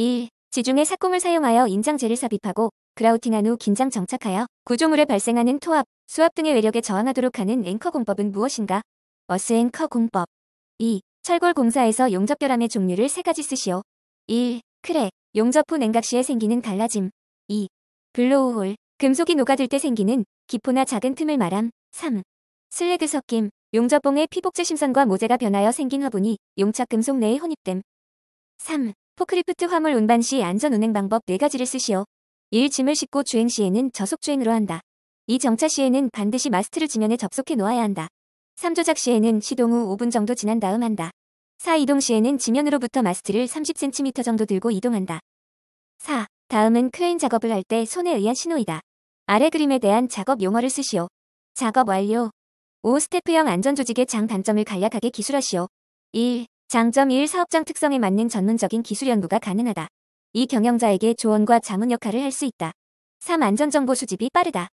1. 지중해 삭공을 사용하여 인장제를 삽입하고 그라우팅한 후 긴장 정착하여 구조물에 발생하는 토압, 수압 등의 외력에 저항하도록 하는 앵커 공법은 무엇인가? 어스 앵커 공법 2. 철골 공사에서 용접결함의 종류를 세가지 쓰시오. 1. 크랙, 용접 후 냉각 시에 생기는 달라짐 2. 블로우홀, 금속이 녹아들 때 생기는 기포나 작은 틈을 말함. 3. 슬래그 섞임, 용접봉의 피복제 심선과 모재가 변하여 생긴 화분이 용착 금속 내에 혼입됨. 3. 포크리프트 화물 운반 시 안전 운행 방법 4가지를 쓰시오. 1. 짐을 싣고 주행 시에는 저속주행으로 한다. 2. 정차 시에는 반드시 마스트를 지면에 접속해 놓아야 한다. 3. 조작 시에는 시동 후 5분 정도 지난 다음 한다. 4. 이동 시에는 지면으로부터 마스트를 30cm 정도 들고 이동한다. 4. 다음은 크레인 작업을 할 때 손에 의한 신호이다. 아래 그림에 대한 작업 용어를 쓰시오. 작업 완료. 5. 스태프형 안전조직의 장단점을 간략하게 기술하시오. 1. 장점 1. 사업장 특성에 맞는 전문적인 기술 연구가 가능하다. 이 경영자에게 조언과 자문 역할을 할 수 있다. 3. 안전정보 수집이 빠르다.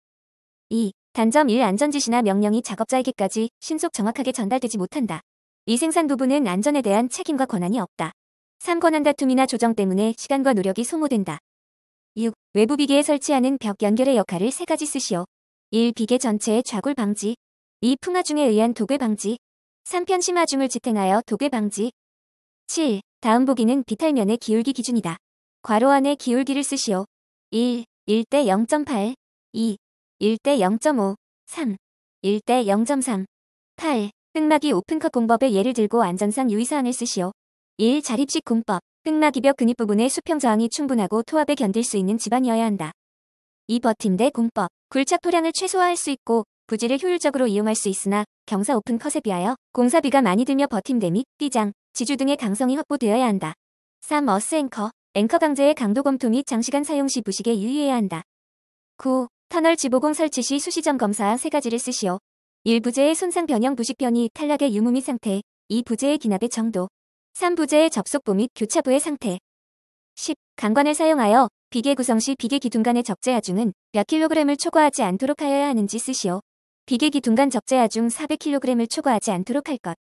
2. 단점 1. 안전지시나 명령이 작업자에게까지 신속 정확하게 전달되지 못한다. 이 생산 부분은 안전에 대한 책임과 권한이 없다. 3. 권한 다툼이나 조정 때문에 시간과 노력이 소모된다. 6. 외부 비계에 설치하는 벽 연결의 역할을 세가지 쓰시오. 1. 비계 전체의 좌골 방지 2. 풍화 중에 의한 도굴 방지 3편 심화중을 지탱하여 독의 방지 7. 다음 보기는 비탈면의 기울기 기준이다. 괄호 안에 기울기를 쓰시오. 1. 1대 0.8 2. 1대 0.5 3. 1대 0.3 8. 흑막이 오픈컷 공법의 예를 들고 안전상 유의사항을 쓰시오. 1. 자립식 공법. 흑막 이벽 근입 부분의 수평 저항이 충분하고 토압에 견딜 수 있는 집안이어야 한다. 2. 버팀대 공법. 굴착 토량을 최소화할 수 있고 부지를 효율적으로 이용할 수 있으나 경사 오픈 컷에 비하여 공사비가 많이 들며 버팀대 및띠장 지주 등의 강성이 확보되어야 한다. 3. 어스 앵커 앵커 강제의 강도 검토 및 장시간 사용 시 부식에 유의해야 한다. 9. 터널 지보공 설치 시 수시점 검사 3 가지를 쓰시오. 1. 부재의 손상 변형 부식 변이 탈락의 유무 및 상태 2. 부재의 기납의 정도 3. 부재의 접속부 및 교차부의 상태 10. 강관을 사용하여 비계 구성 시 비계 기둥간의 적재 하중은 몇 킬로그램을 초과하지 않도록 하여야 하는지 쓰시오. 비계기 둔간 적재하 중 400kg을 초과하지 않도록 할 것.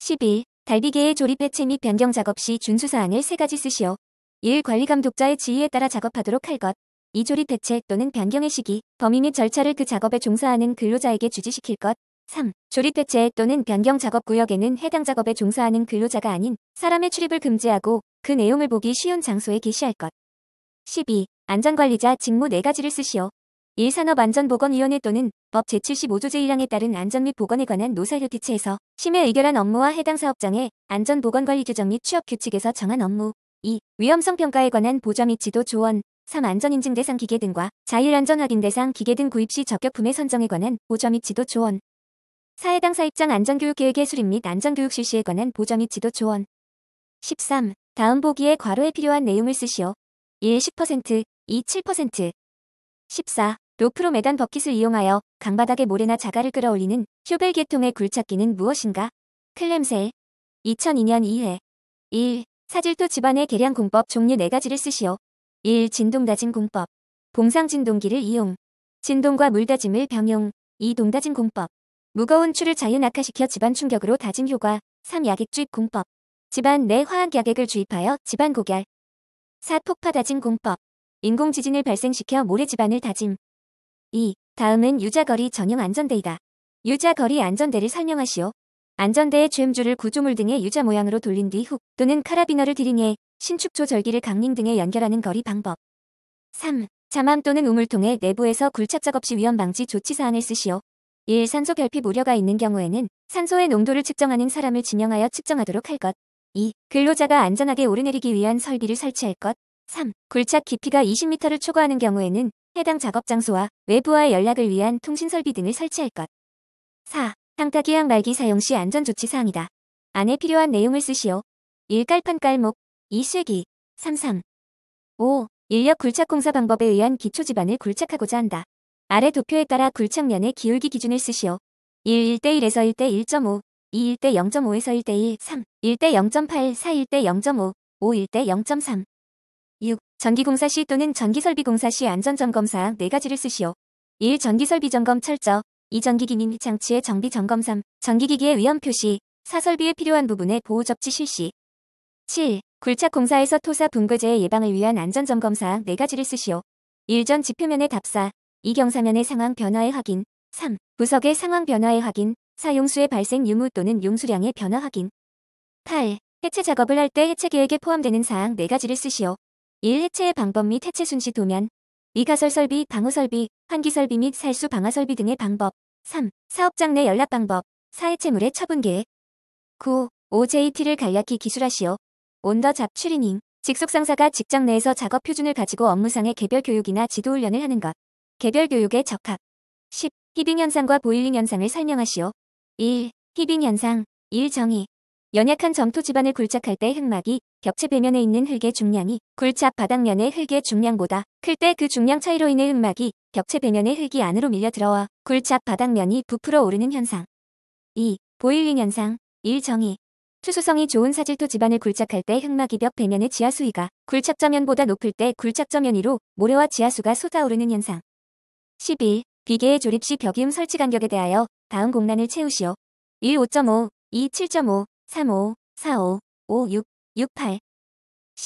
12. 달비계의 조립 해체 및 변경 작업 시 준수사항을 세가지 쓰시오. 1. 관리감독자의 지휘에 따라 작업하도록 할 것. 2. 조립 해체 또는 변경의 시기, 범위 및 절차를 그 작업에 종사하는 근로자에게 주지시킬 것. 3. 조립 해체 또는 변경 작업 구역에는 해당 작업에 종사하는 근로자가 아닌 사람의 출입을 금지하고 그 내용을 보기 쉬운 장소에 게시할 것. 12. 안전관리자 직무 4가지를 쓰시오. 일산업안전보건위원회 또는 법 제75조 제1항에 따른 안전 및 보건에 관한 노사협의체에서 심해 의결한 업무와 해당 사업장의 안전보건관리 규정 및 취업 규칙에서 정한 업무 2. 위험성 평가에 관한 보좌 및 지도 조언 3. 안전인증 대상 기계 등과 자율안전 확인 대상 기계 등 구입 시 적격품의 선정에 관한 보좌 및 지도 조언 4. 해당 사입장 안전교육계획의 수립 및 안전교육 실시에 관한 보좌 및 지도 조언 13. 다음 보기에 괄호에 필요한 내용을 쓰시오. 1. 10% 2. 7% 14. 로프로 매단 버킷을 이용하여 강바닥에 모래나 자갈을 끌어올리는 쇼벨 계통의 굴찾기는 무엇인가? 클램셀 2002년 2회 1. 사질토 집안의 계량 공법 종류 4가지를 쓰시오. 1. 진동다짐 공법 봉상 진동기를 이용 진동과 물다짐을 병용 2. 동다짐 공법 무거운 추를 자연 악화시켜 집안 충격으로 다짐 효과 3. 약액 주입 공법 집안 내 화학 약액을 주입하여 집안 고결 4. 폭파 다짐 공법 인공 지진을 발생시켜 모래 집안을 다짐 2. 다음은 유자거리 전용 안전대이다. 유자거리 안전대를 설명하시오. 안전대의 죄음줄을 구조물 등의 유자 모양으로 돌린 뒤 훅 또는 카라비너를 들링해 신축조 절기를 강링 등에 연결하는 거리 방법. 3. 자망 또는 우물통의 내부에서 굴착 작업 시 위험 방지 조치 사항을 쓰시오. 1. 산소 결핍 우려가 있는 경우에는 산소의 농도를 측정하는 사람을 지명하여 측정하도록 할 것. 2. 근로자가 안전하게 오르내리기 위한 설비를 설치할 것. 3. 굴착 깊이가 20m를 초과하는 경우에는 해당 작업 장소와 외부와의 연락을 위한 통신 설비 등을 설치할 것. 4. 상가기약 말기 사용 시 안전조치 사항이다. 안에 필요한 내용을 쓰시오. 1. 깔판깔목 2. 쇠기 3. 3. 5. 인력 굴착 공사 방법에 의한 기초 지반을 굴착하고자 한다. 아래 도표에 따라 굴착면의 기울기 기준을 쓰시오. 1. 1대1에서 1대1.5 2. 1대 0.5에서 1대 1, 3. 1대 0.8, 4. 1대 0.5, 5. 1대 0.3. 6. 전기공사 시 또는 전기설비공사 시 안전점검사항 4가지를 쓰시오. 1. 전기설비점검 철저 2. 전기기기 및 장치의 정비점검 3. 전기기기의 위험 표시 4. 설비에 필요한 부분의 보호접지 실시 7. 굴착공사에서 토사 붕괴제의 예방을 위한 안전점검사항 4가지를 쓰시오. 1. 전 지표면의 답사 2. 경사면의 상황 변화의 확인 3. 부석의 상황 변화의 확인 4. 용수의 발생 유무 또는 용수량의 변화 확인 8. 해체 작업을 할 때 해체 계획에 포함되는 사항 4가지를 쓰시오. 1. 해체의 방법 및 해체 순시 도면 2. 가설설비, 방호설비, 환기설비 및 살수 방화설비 등의 방법 3. 사업장 내 연락 방법 4. 해체물의 처분 계획 9. OJT를 간략히 기술하시오. 온더 잡 추리닝 직속 상사가 직장 내에서 작업 표준을 가지고 업무상의 개별 교육이나 지도 훈련을 하는 것. 개별 교육에 적합. 10. 히빙 현상과 보일링 현상을 설명하시오. 1. 히빙 현상 1. 정의 연약한 점토 지반을 굴착할 때 흙막이 벽체 배면에 있는 흙의 중량이 굴착 바닥면의 흙의 중량보다 클 때 그 중량 차이로 인해 흙막이 벽체 배면의 흙이 안으로 밀려 들어와 굴착 바닥면이 부풀어 오르는 현상. 2. 보일링 현상 1. 정의 투수성이 좋은 사질토 지반을 굴착할 때 흙막이 벽 배면의 지하수위가 굴착점면보다 높을 때굴착점면 위로 모래와 지하수가 쏟아오르는 현상. 11. 비계의 조립 시 벽이음 설치 간격에 대하여 다음 공란을 채우시오. 1. 5.5 2. 7.5 35, 45, 56, 68.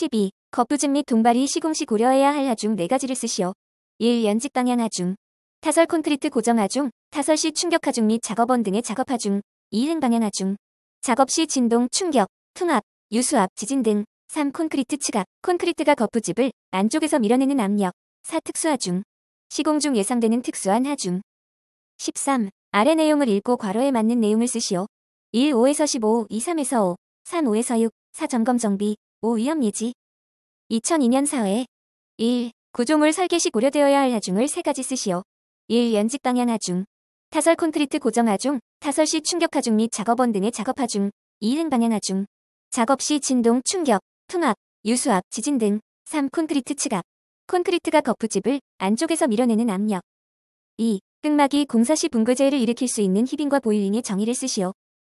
12. 거푸집 및 동발이 시공시 고려해야 할 하중 4가지를 쓰시오. 1. 연직 방향 하중. 타설 콘크리트 고정 하중, 타설 시 충격 하중 및 작업원 등의 작업 하중. 2. 행 방향 하중. 작업 시 진동, 충격, 풍압, 유수압, 지진 등. 3. 콘크리트 측압. 콘크리트가 거푸집을 안쪽에서 밀어내는 압력. 4. 특수 하중. 시공 중 예상되는 특수한 하중. 13. 아래 내용을 읽고 괄호에 맞는 내용을 쓰시오. 1. 5에서 15, 2. 3에서 5, 3. 5에서 6, 4. 점검 정비, 5. 위험 예지 2002년 4회 1. 구조물 설계 시 고려되어야 할 하중을 3가지 쓰시오. 1. 연직 방향 하중 타설 콘크리트 고정 하중, 타설 시 충격 하중 및 작업원 등의 작업 하중, 2. 행 방향 하중 작업 시 진동, 충격, 통합, 유수압, 지진 등 3. 콘크리트 측압 콘크리트가 거푸집을 안쪽에서 밀어내는 압력 2. 끝막이 공사 시 붕괴제를 일으킬 수 있는 희빙과 보일링의 정의를 쓰시오.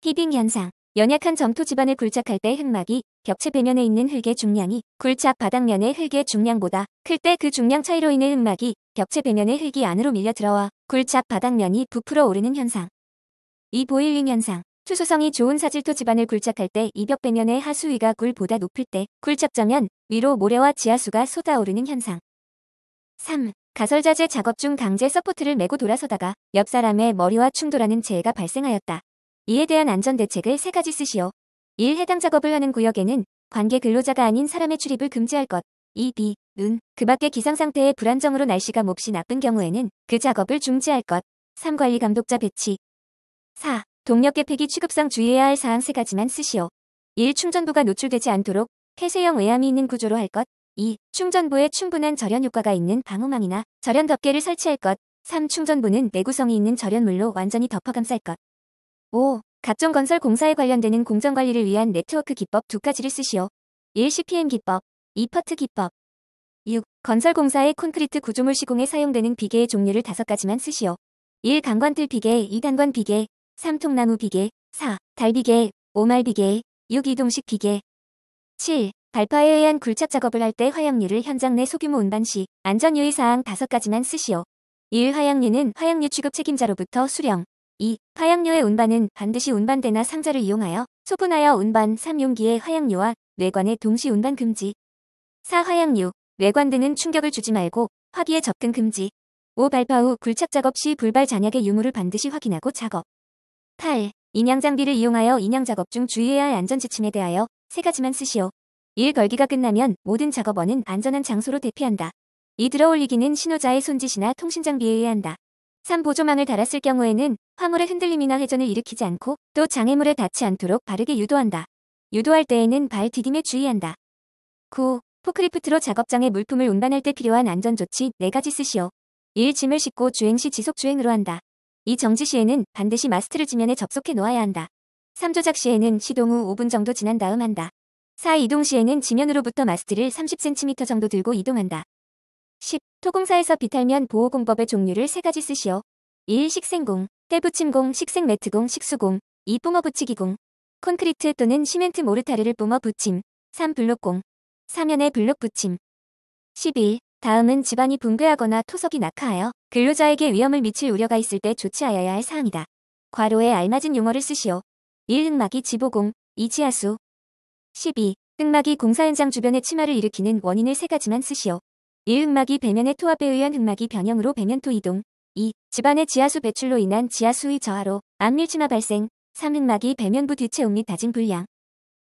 히빙 현상 연약한 점토 지반을 굴착할 때 흙막이 벽체 배면에 있는 흙의 중량이 굴착 바닥면의 흙의 중량보다 클 때 그 중량 차이로 인해 흙막이 벽체 배면의 흙이 안으로 밀려 들어와 굴착 바닥면이 부풀어 오르는 현상. 이 보일링 현상 투수성이 좋은 사질토 지반을 굴착할 때 이벽 배면의 하수위가 굴보다 높을 때 굴착자면 위로 모래와 지하수가 쏟아오르는 현상. 3. 가설자재 작업 중 강제 서포트를 메고 돌아서다가 옆 사람의 머리와 충돌하는 재해가 발생하였다. 이에 대한 안전 대책을 세 가지 쓰시오. 1. 해당 작업을 하는 구역에는 관계 근로자가 아닌 사람의 출입을 금지할 것. 2. 비, 눈, 그 밖의 기상상태의 불안정으로 날씨가 몹시 나쁜 경우에는 그 작업을 중지할 것. 3. 관리 감독자 배치. 4. 동력계 폐기 취급상 주의해야 할 사항 세 가지만 쓰시오. 1. 충전부가 노출되지 않도록 폐쇄형 외암이 있는 구조로 할 것. 2. 충전부에 충분한 절연 효과가 있는 방호망이나 절연 덮개를 설치할 것. 3. 충전부는 내구성이 있는 절연물로 완전히 덮어감쌀 것. 5. 각종건설 공사에 관련되는 공정관리를 위한 네트워크 기법 두 가지를 쓰시오. 1. CPM 기법 2. 퍼트 기법 6. 건설공사의 콘크리트 구조물 시공에 사용되는 비계의 종류를 다섯 가지만 쓰시오. 1. 강관틀 비계 2. 단관 비계 3. 통나무 비계 4. 달비계 5. 말비계 6. 이동식 비계 7. 발파에 의한 굴착 작업을 할 때 화약류를 현장 내 소규모 운반 시 안전유의사항 다섯 가지만 쓰시오. 1. 화약류는 화약류 취급 책임자로부터 수령, 2. 화양료의 운반은 반드시 운반대나 상자를 이용하여 소분하여 운반 3용기의 화양료와 뇌관의 동시 운반 금지 4. 화양료 뇌관 등은 충격을 주지 말고 화기에 접근 금지 5. 발파 후 굴착 작업 시 불발 잔약의 유무를 반드시 확인하고 작업 8. 인양 장비를 이용하여 인양 작업 중 주의해야 할 안전 지침에 대하여 세 가지만 쓰시오. 1. 걸기가 끝나면 모든 작업원은 안전한 장소로 대피한다. 2. 들어올리기는 신호자의 손짓이나 통신 장비에 의 한다. 3. 보조망을 달았을 경우에는 화물의 흔들림이나 회전을 일으키지 않고 또 장애물에 닿지 않도록 바르게 유도한다. 유도할 때에는 발 디딤에 주의한다. 9. 포크리프트로 작업장에 물품을 운반할 때 필요한 안전조치 4가지 쓰시오. 1. 짐을 싣고 주행 시 지속주행으로 한다. 2. 정지 시에는 반드시 마스트를 지면에 접속해 놓아야 한다. 3. 조작 시에는 시동 후 5분 정도 지난 다음 한다. 4. 이동 시에는 지면으로부터 마스트를 30cm 정도 들고 이동한다. 10. 토공사에서 비탈면 보호공법의 종류를 세가지 쓰시오. 1. 식생공, 때붙임공, 식생매트공, 식수공, 2. 뿜어 붙이기공, 콘크리트 또는 시멘트 모르타르를 뿜어 붙임, 3. 블록공, 사면에 블록 붙임. 11. 다음은 집안이 붕괴하거나 토석이 낙하하여 근로자에게 위험을 미칠 우려가 있을 때 조치하여야 할 사항이다. 과로에 알맞은 용어를 쓰시오. 1. 흑막이 지보공, 2. 지하수. 12. 흑막이 공사 현장 주변에 치마를 일으키는 원인을 세 가지만 쓰시오. 1흑막이 배면의 토압에 의한 흑막이 변형으로 배면토 이동 2. 집안의 지하수 배출로 인한 지하수의 저하로 암밀침하 발생 3흑막이 배면부 뒤채움및 다진 불량